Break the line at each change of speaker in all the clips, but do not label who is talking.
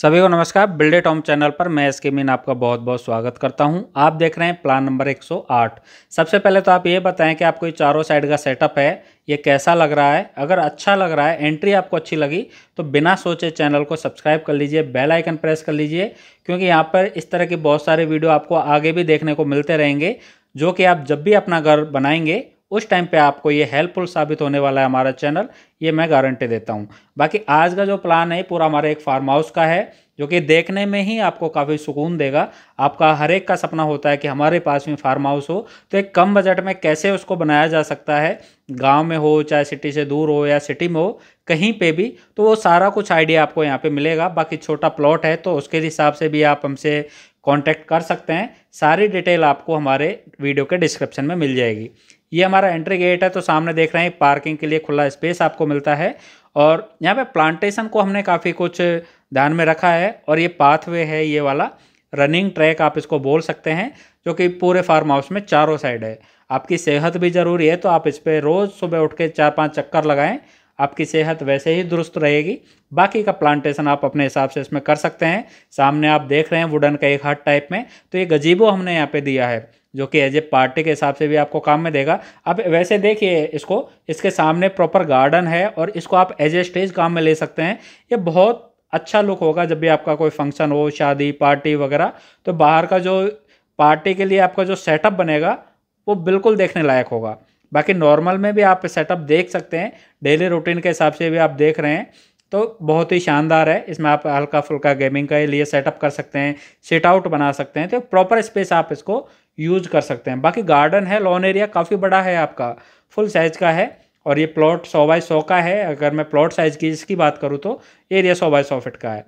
सभी को नमस्कार बिल्डे टॉम चैनल पर मैं एस के मीन आपका बहुत बहुत स्वागत करता हूं आप देख रहे हैं प्लान नंबर 108 सबसे पहले तो आप ये बताएं कि आपको ये चारों साइड का सेटअप है ये कैसा लग रहा है अगर अच्छा लग रहा है एंट्री आपको अच्छी लगी तो बिना सोचे चैनल को सब्सक्राइब कर लीजिए बेल आइकन प्रेस कर लीजिए क्योंकि यहाँ पर इस तरह के बहुत सारे वीडियो आपको आगे भी देखने को मिलते रहेंगे जो कि आप जब भी अपना घर बनाएंगे उस टाइम पे आपको ये हेल्पफुल साबित होने वाला है हमारा चैनल ये मैं गारंटी देता हूँ बाकी आज का जो प्लान है पूरा हमारे एक फार्म हाउस का है जो कि देखने में ही आपको काफ़ी सुकून देगा आपका हर एक का सपना होता है कि हमारे पास में फार्म हाउस हो तो एक कम बजट में कैसे उसको बनाया जा सकता है गांव में हो चाहे सिटी से दूर हो या सिटी में हो कहीं पे भी तो वो सारा कुछ आइडिया आपको यहाँ पे मिलेगा बाकी छोटा प्लॉट है तो उसके हिसाब से भी आप हमसे कॉन्टैक्ट कर सकते हैं सारी डिटेल आपको हमारे वीडियो के डिस्क्रिप्शन में मिल जाएगी ये हमारा एंट्री गेट है तो सामने देख रहे हैं पार्किंग के लिए खुला स्पेस आपको मिलता है और यहाँ पे प्लांटेशन को हमने काफ़ी कुछ ध्यान में रखा है और ये पाथवे है ये वाला रनिंग ट्रैक आप इसको बोल सकते हैं जो कि पूरे फार्म हाउस में चारों साइड है आपकी सेहत भी ज़रूरी है तो आप इस पर रोज़ सुबह उठ के चार पाँच चक्कर लगाएँ आपकी सेहत वैसे ही दुरुस्त रहेगी बाकी का प्लांटेशन आप अपने हिसाब से इसमें कर सकते हैं सामने आप देख रहे हैं वुडन का एक हट टाइप में तो ये गजीबो हमने यहाँ पे दिया है जो कि एज ए पार्टी के हिसाब से भी आपको काम में देगा अब वैसे देखिए इसको इसके सामने प्रॉपर गार्डन है और इसको आप एज ए स्टेज काम में ले सकते हैं ये बहुत अच्छा लुक होगा जब भी आपका कोई फंक्शन हो शादी पार्टी वगैरह तो बाहर का जो पार्टी के लिए आपका जो सेटअप बनेगा वो बिल्कुल देखने लायक होगा बाकी नॉर्मल में भी आप सेटअप देख सकते हैं डेली रूटीन के हिसाब से भी आप देख रहे हैं तो बहुत ही शानदार है इसमें आप हल्का फुल्का गेमिंग के लिए सेटअप कर सकते हैं सेट आउट बना सकते हैं तो प्रॉपर स्पेस आप इसको यूज कर सकते हैं बाकी गार्डन है लॉन एरिया काफ़ी बड़ा है आपका फुल साइज का है और ये प्लॉट सौ बाय सौ का है अगर मैं प्लॉट साइज की इसकी बात करूँ तो एरिया सौ बाय सौ फिट का है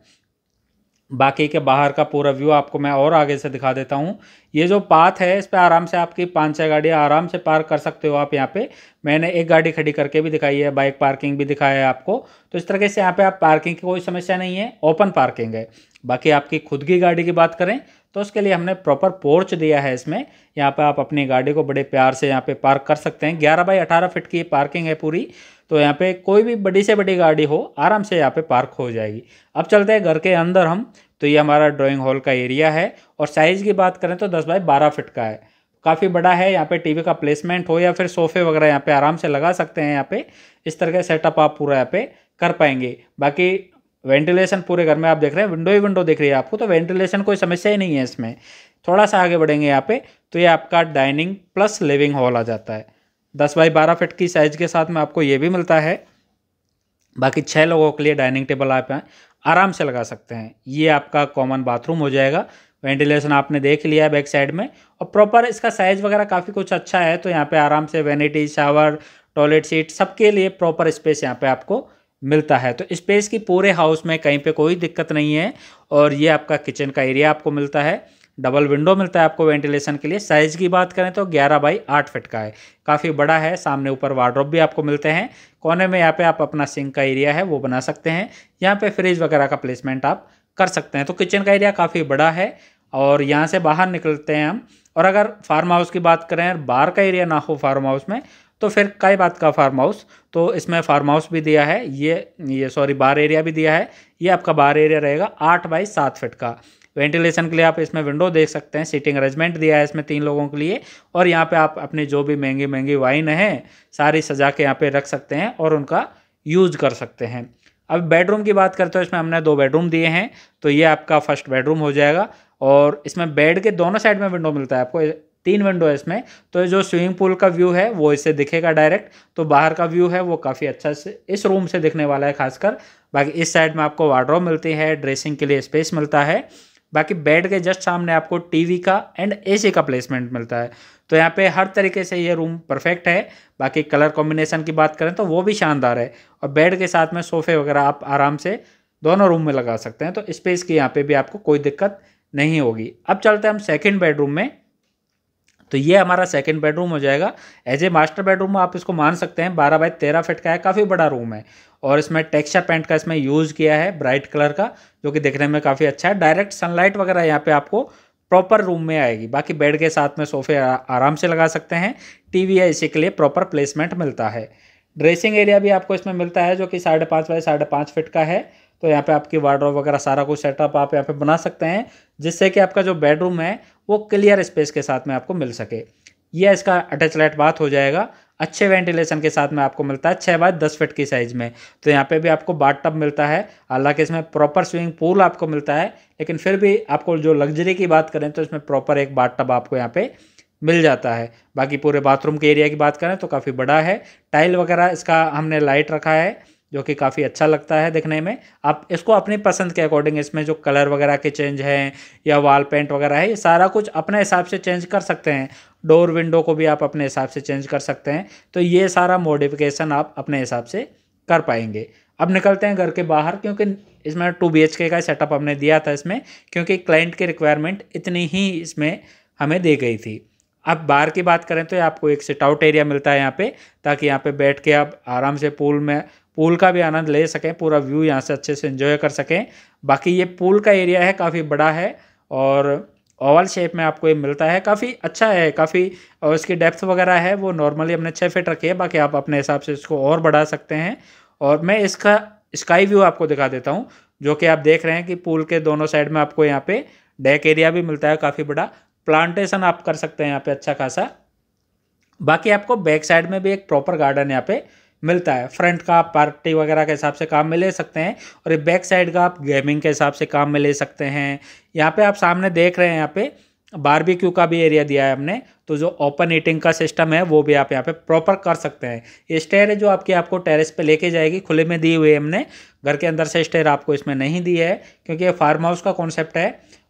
बाकी के बाहर का पूरा व्यू आपको मैं और आगे से दिखा देता हूँ ये जो पाथ है इस पर आराम से आपकी पाँच छः गाड़ियाँ आराम से पार कर सकते हो आप यहाँ पे मैंने एक गाड़ी खड़ी करके भी दिखाई है बाइक पार्किंग भी दिखाया है आपको तो इस तरीके से यहाँ पे आप पार्किंग की कोई समस्या नहीं है ओपन पार्किंग है बाकी आपकी खुद की गाड़ी की बात करें तो उसके लिए हमने प्रॉपर पोर्च दिया है इसमें यहाँ पर आप अपनी गाड़ी को बड़े प्यार से यहाँ पर पार्क कर सकते हैं ग्यारह बाई अठारह फिट की पार्किंग है पूरी तो यहाँ पे कोई भी बड़ी से बड़ी गाड़ी हो आराम से यहाँ पे पार्क हो जाएगी अब चलते हैं घर के अंदर हम तो ये हमारा ड्राइंग हॉल का एरिया है और साइज़ की बात करें तो दस बाय बारह फिट का है काफ़ी बड़ा है यहाँ पे टीवी का प्लेसमेंट हो या फिर सोफे वगैरह यहाँ पे आराम से लगा सकते हैं यहाँ पे इस तरह का सेटअप आप पूरा यहाँ पे कर पाएंगे बाकी वेंटिलेशन पूरे घर में आप देख रहे हैं विंडो ही विंडो देख रही है आपको तो वेंटिलेशन कोई समस्या ही नहीं है इसमें थोड़ा सा आगे बढ़ेंगे यहाँ पे तो ये आपका डाइनिंग प्लस लिविंग हॉल आ जाता है दस बाई बारह फिट की साइज़ के साथ में आपको ये भी मिलता है बाकी छः लोगों के लिए डाइनिंग टेबल आप आराम से लगा सकते हैं ये आपका कॉमन बाथरूम हो जाएगा वेंटिलेशन आपने देख लिया है बैक साइड में और प्रॉपर इसका साइज़ वगैरह काफ़ी कुछ अच्छा है तो यहाँ पे आराम से वेनिटी शावर टॉयलेट सीट सबके लिए प्रॉपर स्पेस यहाँ पे आपको मिलता है तो स्पेस की पूरे हाउस में कहीं पे कोई दिक्कत नहीं है और ये आपका किचन का एरिया आपको मिलता है डबल विंडो मिलता है आपको वेंटिलेशन के लिए साइज़ की बात करें तो ग्यारह बाई आठ फिट का है काफ़ी बड़ा है सामने ऊपर वार्ड्रॉप भी आपको मिलते हैं कोने में यहाँ पर आप अपना सिंक का एरिया है वो बना सकते हैं यहाँ पर फ्रिज वगैरह का प्लेसमेंट आप कर सकते हैं तो किचन का एरिया काफ़ी बड़ा है और यहाँ से बाहर निकलते हैं हम और अगर फार्म हाउस की बात करें बाहर का एरिया ना हो फार्म हाउस में तो फिर कई बात का फार्म हाउस तो इसमें फार्म हाउस भी दिया है ये ये सॉरी बार एरिया भी दिया है ये आपका बार एरिया रहेगा आठ बाई सात फिट का वेंटिलेशन के लिए आप इसमें विंडो देख सकते हैं सीटिंग अरेंजमेंट दिया है इसमें तीन लोगों के लिए और यहाँ पे आप अपनी जो भी महंगी महंगी वाइन हैं सारी सजा के यहाँ पे रख सकते हैं और उनका यूज कर सकते हैं अब बेडरूम की बात करते हो इसमें हमने दो बेडरूम दिए हैं तो ये आपका फर्स्ट बेडरूम हो जाएगा और इसमें बेड के दोनों साइड में विंडो मिलता है आपको तीन विंडो है इसमें तो जो स्विमिंग पूल का व्यू है वो इससे दिखेगा डायरेक्ट तो बाहर का व्यू है वो काफ़ी अच्छा से इस रूम से दिखने वाला है खासकर बाकी इस साइड में आपको वार्ड्रॉप मिलती है ड्रेसिंग के लिए स्पेस मिलता है बाकी बेड के जस्ट सामने आपको टीवी का एंड एसी का प्लेसमेंट मिलता है तो यहाँ पे हर तरीके से ये रूम परफेक्ट है बाकी कलर कॉम्बिनेशन की बात करें तो वो भी शानदार है और बेड के साथ में सोफे वगैरह आप आराम से दोनों रूम में लगा सकते हैं तो स्पेस की यहाँ पे भी आपको कोई दिक्कत नहीं होगी अब चलते हैं हम सेकेंड बेडरूम में तो ये हमारा सेकेंड बेडरूम हो जाएगा एज ए मास्टर बेडरूम आप इसको मान सकते हैं बारह बाई तेरह फिट का है काफ़ी बड़ा रूम है और इसमें टेक्सचर पेंट का इसमें यूज़ किया है ब्राइट कलर का जो कि देखने में काफ़ी अच्छा है डायरेक्ट सनलाइट वगैरह यहाँ पे आपको प्रॉपर रूम में आएगी बाकी बेड के साथ में सोफे आराम से लगा सकते हैं टीवी है इसी के लिए प्रॉपर प्लेसमेंट मिलता है ड्रेसिंग एरिया भी आपको इसमें मिलता है जो कि साढ़े पाँच बाई साढ़े पाँच फिट का है तो यहाँ पे आपकी वार्ड्रॉप वगैरह सारा कुछ सेटअप आप यहाँ पे बना सकते हैं जिससे कि आपका जो बेडरूम है वो क्लियर स्पेस के साथ में आपको मिल सके यह इसका अटैच लाइट बात हो जाएगा अच्छे वेंटिलेशन के साथ में आपको मिलता है छः बाय दस फिट की साइज़ में तो यहाँ पे भी आपको बाट टब मिलता है हालांकि इसमें प्रॉपर स्विमिंग पूल आपको मिलता है लेकिन फिर भी आपको जो लग्जरी की बात करें तो इसमें प्रॉपर एक बाट टब आपको यहाँ पे मिल जाता है बाकी पूरे बाथरूम के एरिया की बात करें तो काफ़ी बड़ा है टाइल वगैरह इसका हमने लाइट रखा है जो कि काफ़ी अच्छा लगता है दिखने में आप इसको अपनी पसंद के अकॉर्डिंग इसमें जो कलर वगैरह के चेंज हैं या वॉल पेंट वगैरह है ये सारा कुछ अपने हिसाब से चेंज कर सकते हैं डोर विंडो को भी आप अपने हिसाब से चेंज कर सकते हैं तो ये सारा मॉडिफिकेशन आप अपने हिसाब से कर पाएंगे अब निकलते हैं घर के बाहर क्योंकि इसमें टू बी का सेटअप हमने दिया था इसमें क्योंकि क्लाइंट की रिक्वायरमेंट इतनी ही इसमें हमें दी गई थी अब बाहर की बात करें तो आपको एक सिट आउट एरिया मिलता है यहाँ पे ताकि यहाँ पे बैठ के आप आराम से पूल में पूल का भी आनंद ले सकें पूरा व्यू यहाँ से अच्छे से इन्जॉय कर सकें बाकी ये पूल का एरिया है काफ़ी बड़ा है और ओवल शेप में आपको ये मिलता है काफ़ी अच्छा है काफ़ी और इसकी डेप्थ वगैरह है वो नॉर्मली हमने छः फिट रखी है बाकी आप अपने हिसाब से इसको और बढ़ा सकते हैं और मैं इसका स्काई व्यू आपको दिखा देता हूँ जो कि आप देख रहे हैं कि पूल के दोनों साइड में आपको यहाँ पे डेक एरिया भी मिलता है काफ़ी बड़ा प्लांटेशन आप कर सकते हैं यहाँ पे अच्छा खासा बाकी आपको बैक साइड में भी एक प्रॉपर गार्डन यहाँ पे मिलता है फ्रंट का आप पार्टी वगैरह के हिसाब से काम में ले सकते हैं और ये बैक साइड का आप गेमिंग के हिसाब से काम में ले सकते हैं यहाँ पे आप सामने देख रहे हैं यहाँ पे बारबेक्यू का भी एरिया दिया है हमने तो जो ओपन ईटिंग का सिस्टम है वो भी आप यहाँ पे प्रॉपर कर सकते हैं ये स्टेयर है जो आपकी आपको टेरेस पे लेके जाएगी खुले में दी हुई है हमने घर के अंदर से स्टेयर आपको इसमें नहीं दी है क्योंकि ये फार्म हाउस का कॉन्सेप्ट है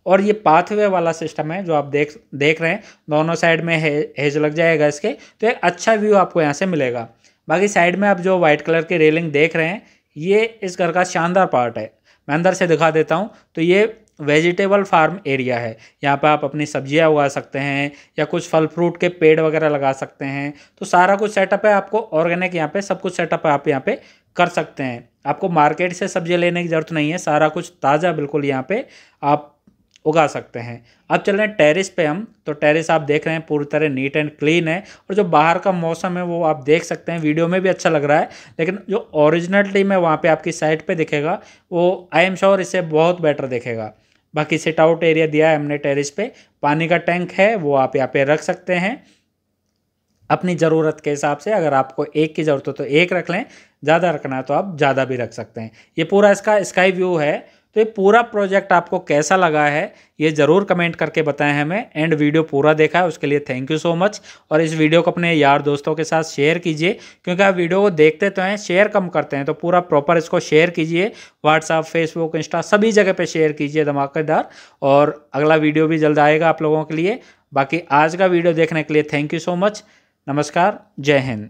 और ये पाथवे वाला सिस्टम है जो आप देख देख रहे हैं दोनों साइड में हेज लग जाएगा इसके तो एक अच्छा व्यू आपको यहाँ से मिलेगा बाकी साइड में आप जो वाइट कलर की रेलिंग देख रहे हैं ये इस घर का शानदार पार्ट है मैं अंदर से दिखा देता हूँ तो ये वेजिटेबल फार्म एरिया है यहाँ पर आप अपनी सब्जियाँ उगा सकते हैं या कुछ फल फ्रूट के पेड़ वगैरह लगा सकते हैं तो सारा कुछ सेटअप है आपको ऑर्गेनिक यहाँ पे सब कुछ सेटअप आप यहाँ पे कर सकते हैं आपको मार्केट से सब्जियाँ लेने की ज़रूरत नहीं है सारा कुछ ताज़ा बिल्कुल यहाँ पे आप उगा सकते हैं अब चल रहे हैं टेरिस पे हम तो टेरिस आप देख रहे हैं पूरी तरह नीट एंड क्लीन है और जो बाहर का मौसम है वो आप देख सकते हैं वीडियो में भी अच्छा लग रहा है लेकिन जो ओरिजिनल टीम है वहाँ पर आपकी साइट पर दिखेगा वो आई एम श्योर इससे बहुत बेटर दिखेगा बाकी सिट आउट एरिया दिया है हमने टेरिस पे पानी का टैंक है वो आप यहाँ पे रख सकते हैं अपनी ज़रूरत के हिसाब से अगर आपको एक की ज़रूरत हो तो एक रख लें ज़्यादा रखना है तो आप ज़्यादा भी रख सकते हैं ये पूरा इसका स्काई व्यू है तो ये पूरा प्रोजेक्ट आपको कैसा लगा है ये ज़रूर कमेंट करके बताएं हमें एंड वीडियो पूरा देखा है उसके लिए थैंक यू सो मच और इस वीडियो को अपने यार दोस्तों के साथ शेयर कीजिए क्योंकि आप वीडियो को देखते तो हैं शेयर कम करते हैं तो पूरा प्रॉपर इसको शेयर कीजिए व्हाट्सअप फेसबुक इंस्टा सभी जगह पर शेयर कीजिए धमाकेदार और अगला वीडियो भी जल्द आएगा आप लोगों के लिए बाकी आज का वीडियो देखने के लिए थैंक यू सो मच नमस्कार जय हिंद